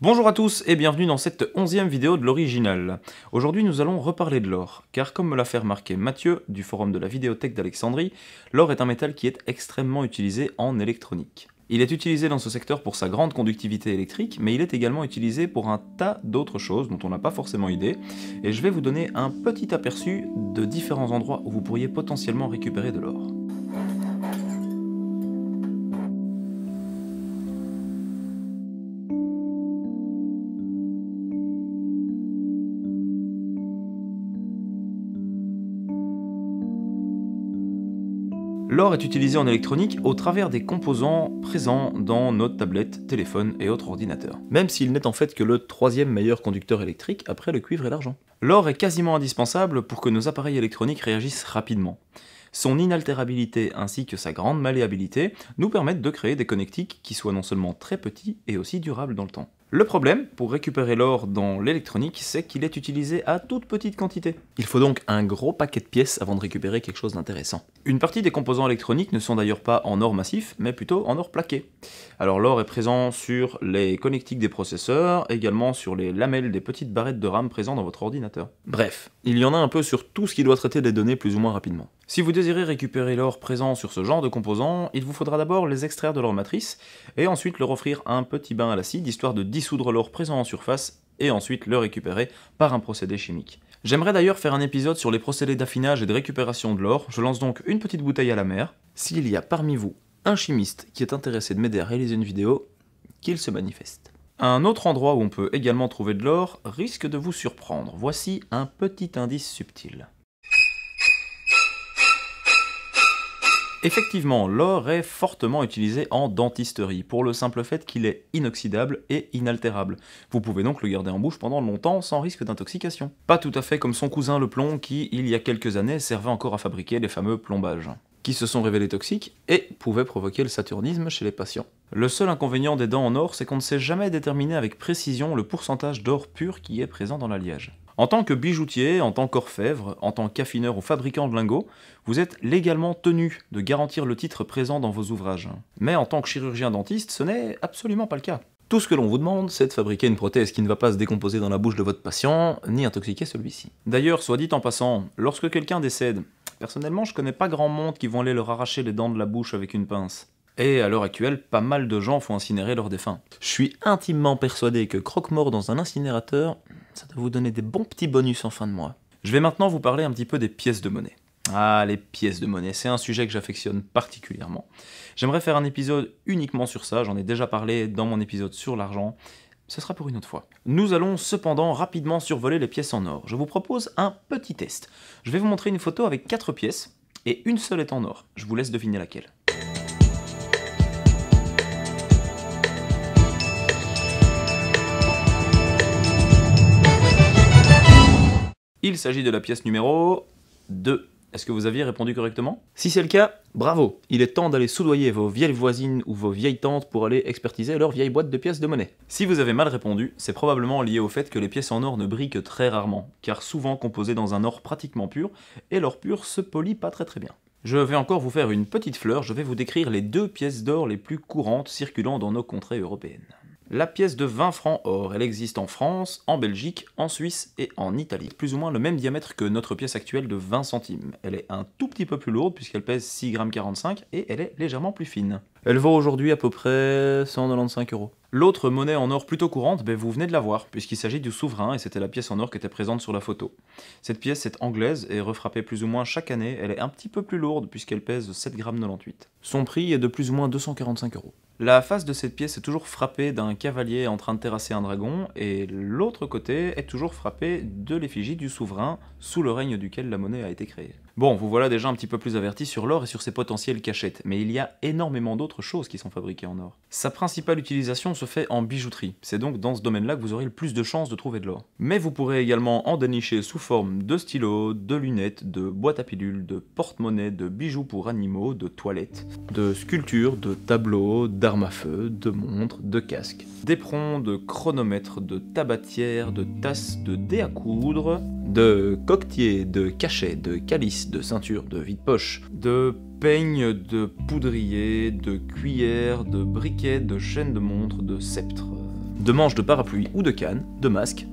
Bonjour à tous et bienvenue dans cette onzième vidéo de l'original. Aujourd'hui nous allons reparler de l'or, car comme me l'a fait remarquer Mathieu du forum de la vidéothèque d'Alexandrie, l'or est un métal qui est extrêmement utilisé en électronique. Il est utilisé dans ce secteur pour sa grande conductivité électrique, mais il est également utilisé pour un tas d'autres choses dont on n'a pas forcément idée, et je vais vous donner un petit aperçu de différents endroits où vous pourriez potentiellement récupérer de l'or. L'or est utilisé en électronique au travers des composants présents dans notre tablette, téléphone et autres ordinateurs. Même s'il n'est en fait que le troisième meilleur conducteur électrique après le cuivre et l'argent. L'or est quasiment indispensable pour que nos appareils électroniques réagissent rapidement. Son inaltérabilité ainsi que sa grande malléabilité nous permettent de créer des connectiques qui soient non seulement très petits et aussi durables dans le temps. Le problème, pour récupérer l'or dans l'électronique, c'est qu'il est utilisé à toute petite quantité. Il faut donc un gros paquet de pièces avant de récupérer quelque chose d'intéressant. Une partie des composants électroniques ne sont d'ailleurs pas en or massif, mais plutôt en or plaqué. Alors l'or est présent sur les connectiques des processeurs, également sur les lamelles des petites barrettes de RAM présentes dans votre ordinateur. Bref, il y en a un peu sur tout ce qui doit traiter des données plus ou moins rapidement. Si vous désirez récupérer l'or présent sur ce genre de composants, il vous faudra d'abord les extraire de leur matrice, et ensuite leur offrir un petit bain à l'acide, histoire de dissoudre l'or présent en surface et ensuite le récupérer par un procédé chimique. J'aimerais d'ailleurs faire un épisode sur les procédés d'affinage et de récupération de l'or, je lance donc une petite bouteille à la mer. S'il y a parmi vous un chimiste qui est intéressé de m'aider à réaliser une vidéo, qu'il se manifeste. Un autre endroit où on peut également trouver de l'or risque de vous surprendre, voici un petit indice subtil. Effectivement, l'or est fortement utilisé en dentisterie, pour le simple fait qu'il est inoxydable et inaltérable. Vous pouvez donc le garder en bouche pendant longtemps sans risque d'intoxication. Pas tout à fait comme son cousin le plomb qui, il y a quelques années, servait encore à fabriquer les fameux plombages qui se sont révélés toxiques et pouvaient provoquer le saturnisme chez les patients. Le seul inconvénient des dents en or, c'est qu'on ne sait jamais déterminer avec précision le pourcentage d'or pur qui est présent dans l'alliage. En tant que bijoutier, en tant qu'orfèvre, en tant qu'affineur ou fabricant de lingots, vous êtes légalement tenu de garantir le titre présent dans vos ouvrages. Mais en tant que chirurgien dentiste, ce n'est absolument pas le cas. Tout ce que l'on vous demande, c'est de fabriquer une prothèse qui ne va pas se décomposer dans la bouche de votre patient, ni intoxiquer celui-ci. D'ailleurs, soit dit en passant, lorsque quelqu'un décède, personnellement je connais pas grand monde qui vont aller leur arracher les dents de la bouche avec une pince. Et à l'heure actuelle, pas mal de gens font incinérer leurs défunts. Je suis intimement persuadé que croque-mort dans un incinérateur, ça vous donner des bons petits bonus en fin de mois. Je vais maintenant vous parler un petit peu des pièces de monnaie. Ah, les pièces de monnaie, c'est un sujet que j'affectionne particulièrement. J'aimerais faire un épisode uniquement sur ça, j'en ai déjà parlé dans mon épisode sur l'argent, ce sera pour une autre fois. Nous allons cependant rapidement survoler les pièces en or. Je vous propose un petit test. Je vais vous montrer une photo avec 4 pièces, et une seule est en or. Je vous laisse deviner laquelle. Il s'agit de la pièce numéro 2. Est-ce que vous aviez répondu correctement Si c'est le cas, bravo Il est temps d'aller soudoyer vos vieilles voisines ou vos vieilles tantes pour aller expertiser leurs vieilles boîte de pièces de monnaie. Si vous avez mal répondu, c'est probablement lié au fait que les pièces en or ne brillent que très rarement, car souvent composées dans un or pratiquement pur, et l'or pur se polit pas très très bien. Je vais encore vous faire une petite fleur, je vais vous décrire les deux pièces d'or les plus courantes circulant dans nos contrées européennes la pièce de 20 francs or. Elle existe en France, en Belgique, en Suisse et en Italie. Plus ou moins le même diamètre que notre pièce actuelle de 20 centimes. Elle est un tout petit peu plus lourde puisqu'elle pèse 6,45 g et elle est légèrement plus fine. Elle vaut aujourd'hui à peu près 195 euros. L'autre monnaie en or plutôt courante, ben vous venez de la voir, puisqu'il s'agit du souverain et c'était la pièce en or qui était présente sur la photo. Cette pièce est anglaise et refrappée plus ou moins chaque année, elle est un petit peu plus lourde puisqu'elle pèse 7,98 g. Son prix est de plus ou moins 245 euros. La face de cette pièce est toujours frappée d'un cavalier en train de terrasser un dragon, et l'autre côté est toujours frappé de l'effigie du souverain, sous le règne duquel la monnaie a été créée. Bon, vous voilà déjà un petit peu plus averti sur l'or et sur ses potentielles cachettes, mais il y a énormément d'autres choses qui sont fabriquées en or. Sa principale utilisation se fait en bijouterie, c'est donc dans ce domaine-là que vous aurez le plus de chances de trouver de l'or. Mais vous pourrez également en dénicher sous forme de stylos, de lunettes, de boîtes à pilules, de porte-monnaie, de bijoux pour animaux, de toilettes, de sculptures, de tableaux, d d'armes à feu, de montres, de casques, d'éperons, de chronomètres, de tabatières, de tasses, de dés à coudre, de coquetiers, de cachets, de calices, de ceintures, de vide-poche, de peignes, de poudriers, de cuillères, de briquets, de chaînes de montres, de sceptres, de manches de parapluie ou de cannes, de masques,